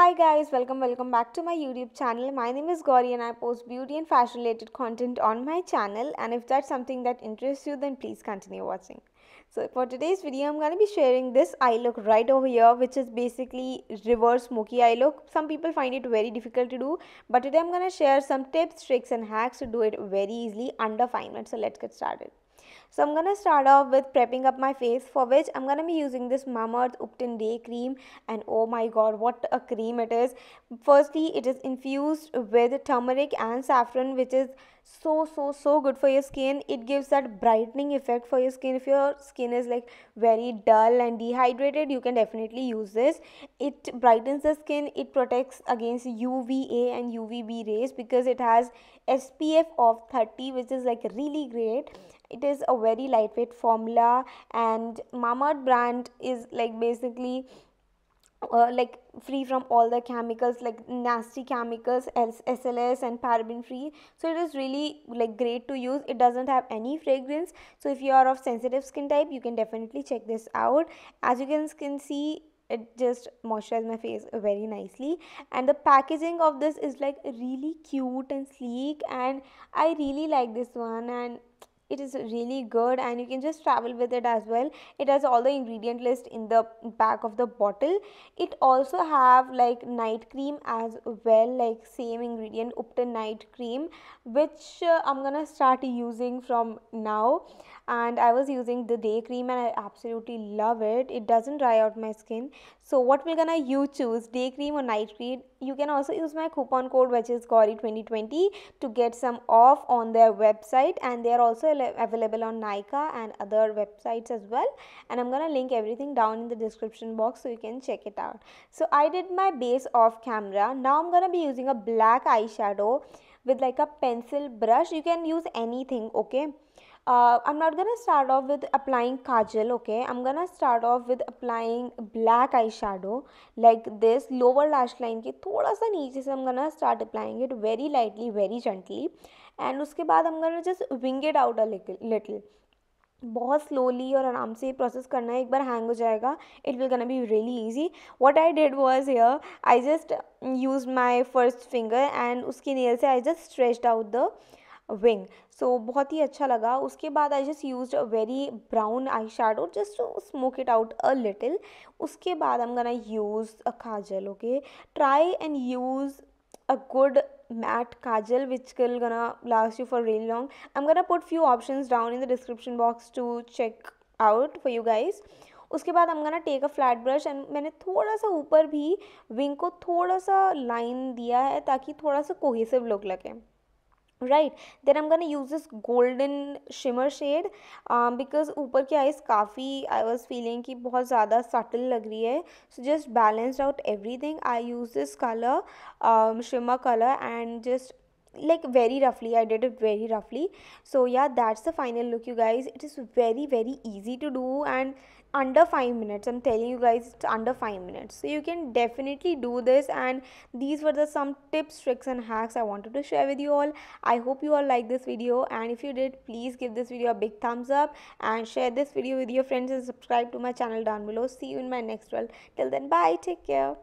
Hi guys, welcome welcome back to my YouTube channel. My name is Gauri and I post beauty and fashion related content on my channel and if that's something that interests you then please continue watching. So for today's video I'm going to be sharing this eye look right over here which is basically reverse smoky eye look. Some people find it very difficult to do but today I'm going to share some tips, tricks and hacks to do it very easily under 5 minutes. So let's get started. So I'm gonna start off with prepping up my face for which I'm gonna be using this Mamaearth Upton Day Cream and oh my god what a cream it is. Firstly it is infused with turmeric and saffron which is so so so good for your skin it gives that brightening effect for your skin if your skin is like very dull and dehydrated you can definitely use this it brightens the skin it protects against uva and uvb rays because it has spf of 30 which is like really great it is a very lightweight formula and Mamad brand is like basically uh, like free from all the chemicals like nasty chemicals sls and paraben free so it is really like great to use it doesn't have any fragrance so if you are of sensitive skin type you can definitely check this out as you can, can see it just moisturized my face very nicely and the packaging of this is like really cute and sleek and i really like this one and it is really good and you can just travel with it as well it has all the ingredient list in the back of the bottle it also have like night cream as well like same ingredient upton night cream which uh, i'm gonna start using from now and i was using the day cream and i absolutely love it it doesn't dry out my skin so what we're gonna you choose day cream or night cream you can also use my coupon code which is gori 2020 to get some off on their website and they are also available on Nika and other websites as well and I'm gonna link everything down in the description box so you can check it out. So I did my base off camera. Now I'm gonna be using a black eyeshadow with like a pencil brush. You can use anything okay. Uh, I'm not gonna start off with applying kajal okay I'm gonna start off with applying black eyeshadow like this lower lash line के थोड़ा सा नीचे से I'm gonna start applying it very lightly very gently and उसके बाद हम गए just wing out a little बहुत स्लोली और आराम से प्रोसेस करना है एक बार हैंग हो जाएगा it will gonna be really easy what I did was here I just use my first finger and उसकी नेल से I just stretched out the wing so बहुत ही अच्छा लगा उसके बाद I just use a very brown eye shadow just smoke it out a little उसके बाद हम gonna use a kajal okay try and use a good matte kajal which will gonna last you for really long i'm gonna put few options down in the description box to check out for you guys उसके बाद हम gonna take a flat brush and मैंने थोड़ा सा ऊपर भी wing को थोड़ा सा लाइन दिया है ताकि थोड़ा सा कोहेसिव लुक लगे right then I'm gonna use this golden shimmer shade because ऊपर की आइज़ काफ़ी आई वॉज फीलिंग कि बहुत ज़्यादा सटल लग रही है so just balanced out everything I use this colour shimmer colour and just like very roughly i did it very roughly so yeah that's the final look you guys it is very very easy to do and under 5 minutes i'm telling you guys it's under 5 minutes so you can definitely do this and these were the some tips tricks and hacks i wanted to share with you all i hope you all like this video and if you did please give this video a big thumbs up and share this video with your friends and subscribe to my channel down below see you in my next one till then bye take care